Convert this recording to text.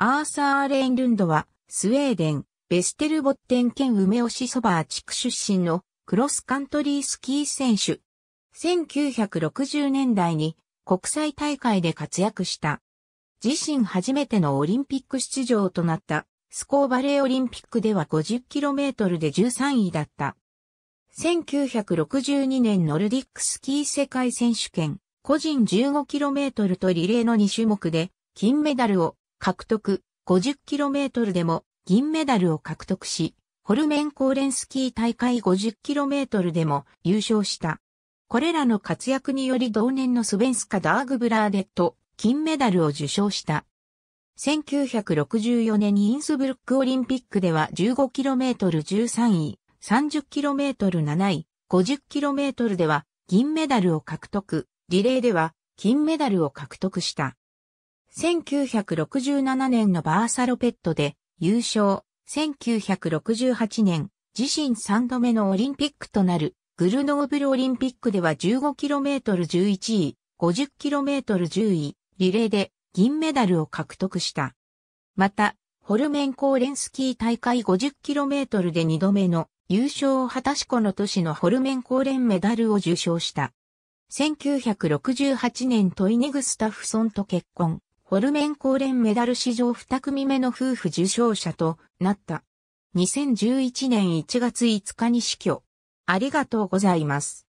アーサー・レインルンドは、スウェーデン、ベステルボッテン県梅押ソバー地区出身のクロスカントリースキー選手。1960年代に国際大会で活躍した。自身初めてのオリンピック出場となったスコーバレーオリンピックでは 50km で13位だった。1962年ノルディックスキー世界選手権個人 15km とリレーの2種目で金メダルを獲得、50km でも銀メダルを獲得し、ホルメンコーレンスキー大会 50km でも優勝した。これらの活躍により同年のスベンスカ・ダーグブラーデット、金メダルを受賞した。1964年にインスブルックオリンピックでは 15km13 位、30km7 位、50km では銀メダルを獲得、リレーでは金メダルを獲得した。1967年のバーサロペットで優勝、1968年、自身3度目のオリンピックとなる、グルノーブルオリンピックでは 15km11 位、50km10 位、リレーで銀メダルを獲得した。また、ホルメンコーレンスキー大会 50km で2度目の優勝を果たしこの年のホルメンコーレンメダルを受賞した。1968年トイネグスタフソンと結婚。ホルメン公連メダル史上2組目の夫婦受賞者となった。2011年1月5日に死去。ありがとうございます。